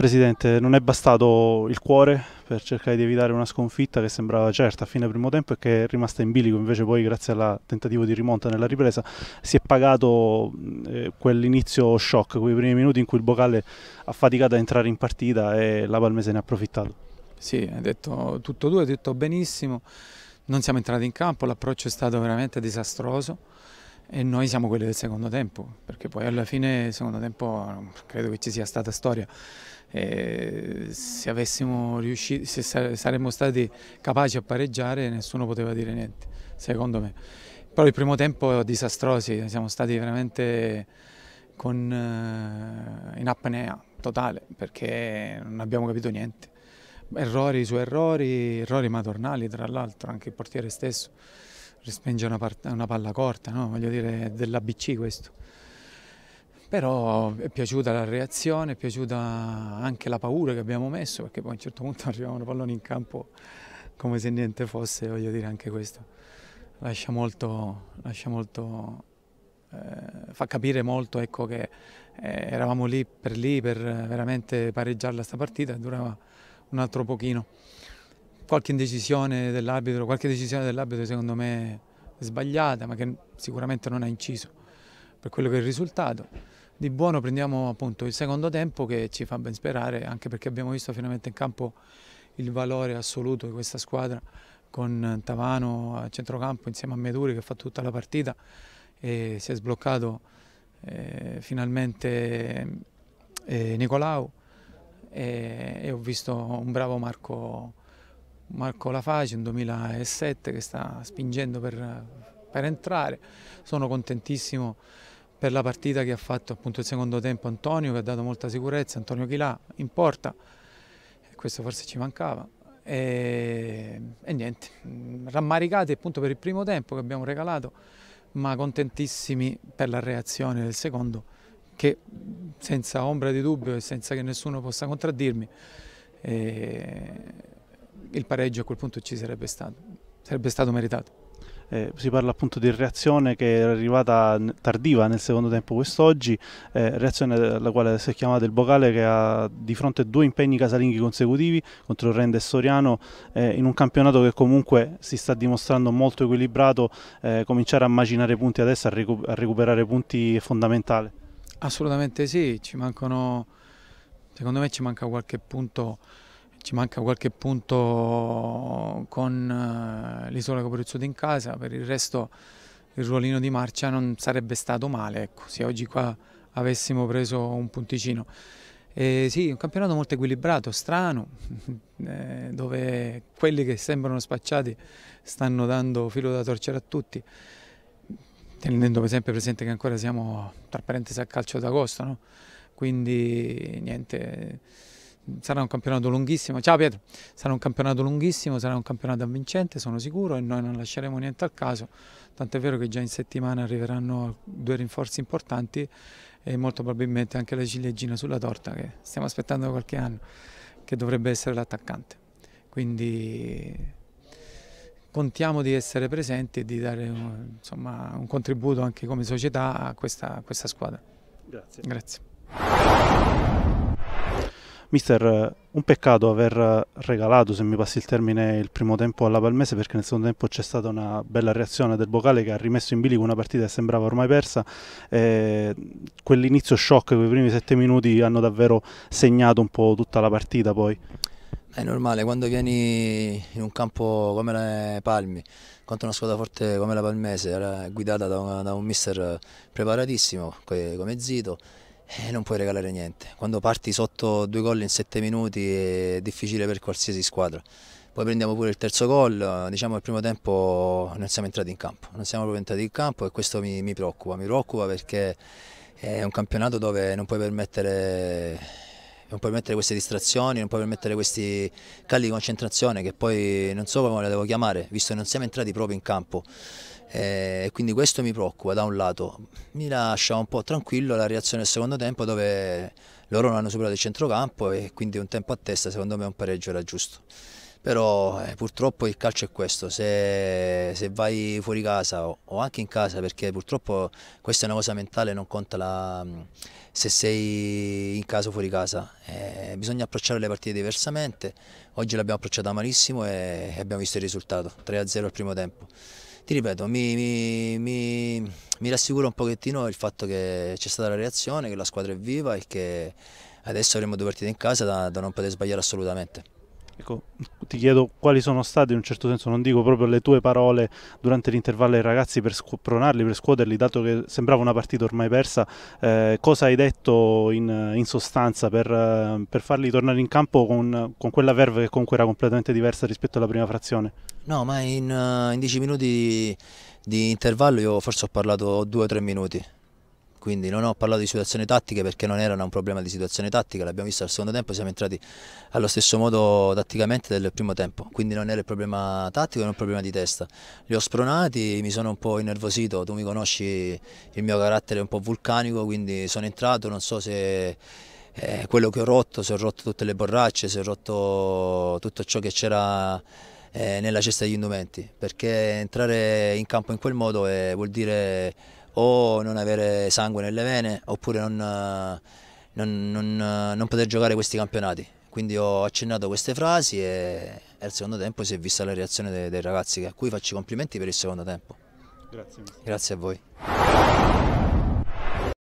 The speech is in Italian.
Presidente, non è bastato il cuore per cercare di evitare una sconfitta che sembrava certa a fine primo tempo e che è rimasta in bilico, invece poi grazie al tentativo di rimonta nella ripresa si è pagato eh, quell'inizio shock, quei primi minuti in cui il Bocale ha faticato a entrare in partita e la Palmese ne ha approfittato. Sì, hai detto tutto tu, hai detto benissimo, non siamo entrati in campo, l'approccio è stato veramente disastroso e noi siamo quelli del secondo tempo, perché poi alla fine il secondo tempo mm, credo che ci sia stata storia. E se, riuscito, se saremmo stati capaci a pareggiare nessuno poteva dire niente, secondo me. Però il primo tempo è disastroso, siamo stati veramente con, eh, in apnea totale perché non abbiamo capito niente errori su errori, errori madornali tra l'altro, anche il portiere stesso respinge una, una palla corta, no? voglio dire dell'ABC questo. Però è piaciuta la reazione, è piaciuta anche la paura che abbiamo messo, perché poi a un certo punto arrivavano palloni in campo come se niente fosse, voglio dire anche questo. Lascia molto, lascia molto eh, fa capire molto ecco, che eh, eravamo lì per lì per veramente pareggiarla questa partita, durava un altro pochino. Qualche indecisione dell'arbitro, qualche decisione dell'arbitro secondo me sbagliata, ma che sicuramente non ha inciso per quello che è il risultato. Di buono prendiamo appunto il secondo tempo che ci fa ben sperare, anche perché abbiamo visto finalmente in campo il valore assoluto di questa squadra con Tavano a centrocampo insieme a Meduri che fa tutta la partita e si è sbloccato eh, finalmente eh, Nicolau e, e ho visto un bravo Marco, Marco Lafaci, un 2007, che sta spingendo per, per entrare. Sono contentissimo per la partita che ha fatto appunto il secondo tempo Antonio che ha dato molta sicurezza, Antonio Chilà in porta, questo forse ci mancava e, e niente, rammaricati appunto per il primo tempo che abbiamo regalato ma contentissimi per la reazione del secondo che senza ombra di dubbio e senza che nessuno possa contraddirmi eh, il pareggio a quel punto ci sarebbe stato, sarebbe stato meritato. Eh, si parla appunto di reazione che è arrivata tardiva nel secondo tempo quest'oggi, eh, reazione alla quale si è chiamata il Bocale che ha di fronte due impegni casalinghi consecutivi contro Rende e Soriano eh, in un campionato che comunque si sta dimostrando molto equilibrato, eh, cominciare a macinare punti adesso, a, recu a recuperare punti è fondamentale. Assolutamente sì, ci mancano, secondo me ci manca qualche punto, manca qualche punto con eh, l'isola Capruzzuto in casa, per il resto il ruolino di marcia non sarebbe stato male, ecco, se oggi qua avessimo preso un punticino. E sì, un campionato molto equilibrato, strano, eh, dove quelli che sembrano spacciati stanno dando filo da torcere a tutti tenendo sempre presente che ancora siamo tra parentesi a calcio d'agosto, no? quindi niente, sarà un campionato lunghissimo, ciao Pietro, sarà un campionato lunghissimo, sarà un campionato avvincente, sono sicuro e noi non lasceremo niente al caso, tant'è vero che già in settimana arriveranno due rinforzi importanti e molto probabilmente anche la ciliegina sulla torta che stiamo aspettando da qualche anno, che dovrebbe essere l'attaccante. Quindi contiamo di essere presenti e di dare insomma, un contributo anche come società a questa, a questa squadra. Grazie. Grazie. Mister, un peccato aver regalato, se mi passi il termine, il primo tempo alla Palmese perché nel secondo tempo c'è stata una bella reazione del Bocale che ha rimesso in bilico una partita che sembrava ormai persa. Eh, Quell'inizio shock, quei primi sette minuti hanno davvero segnato un po' tutta la partita poi. È normale, quando vieni in un campo come le Palmi, contro una squadra forte come la Palmese, eh, guidata da, una, da un mister preparatissimo come Zito, eh, non puoi regalare niente. Quando parti sotto due gol in sette minuti è difficile per qualsiasi squadra. Poi prendiamo pure il terzo gol, diciamo al primo tempo non siamo entrati in campo, non siamo proprio entrati in campo e questo mi, mi preoccupa, mi preoccupa perché è un campionato dove non puoi permettere non puoi permettere queste distrazioni, non puoi permettere questi calli di concentrazione che poi non so come le devo chiamare, visto che non siamo entrati proprio in campo. Eh, e quindi questo mi preoccupa da un lato, mi lascia un po' tranquillo la reazione del secondo tempo dove loro non hanno superato il centrocampo e quindi un tempo a testa secondo me un pareggio era giusto però eh, purtroppo il calcio è questo, se, se vai fuori casa o, o, anche in casa, perché purtroppo questa è una cosa mentale, non conta la, mm, se sei in casa o fuori casa, eh, bisogna approcciare le partite diversamente, oggi l'abbiamo approcciata malissimo e, e abbiamo visto il risultato, 3-0 al primo tempo. Ti ripeto, mi, mi, mi, mi rassicura un pochettino il fatto che c'è stata la reazione, che la squadra è viva e che adesso avremo due partite in casa da, da non poter sbagliare assolutamente. Ecco, ti chiedo quali sono state, in un certo senso, non dico proprio le tue parole durante l'intervallo ai ragazzi per spronarli, per scuoterli, dato che sembrava una partita ormai persa, eh, cosa hai detto in, in sostanza per, per, farli tornare in campo con, con, quella verve che comunque era completamente diversa rispetto alla prima frazione? No, ma in, eh, in 10 minuti di intervallo io forse ho parlato due o tre minuti quindi non ho parlato di situazioni tattiche perché non era un problema di situazione tattica, l'abbiamo visto al secondo tempo, siamo entrati allo stesso modo tatticamente del primo tempo, quindi non era il problema tattico, era un problema di testa. Li ho spronati, mi sono un po' innervosito, tu mi conosci il mio carattere è un po' vulcanico, quindi sono entrato, non so se... Eh, quello che ho rotto, se ho rotto tutte le borracce, se ho rotto tutto ciò che c'era eh, nella cesta degli indumenti, perché entrare in campo in quel modo eh, vuol dire o non avere sangue nelle vene oppure non, eh, non, non, eh, non poter giocare questi campionati. Quindi ho accennato queste frasi e al secondo tempo si è vista la reazione dei, dei ragazzi a cui faccio i complimenti per il secondo tempo. Grazie. Grazie a voi.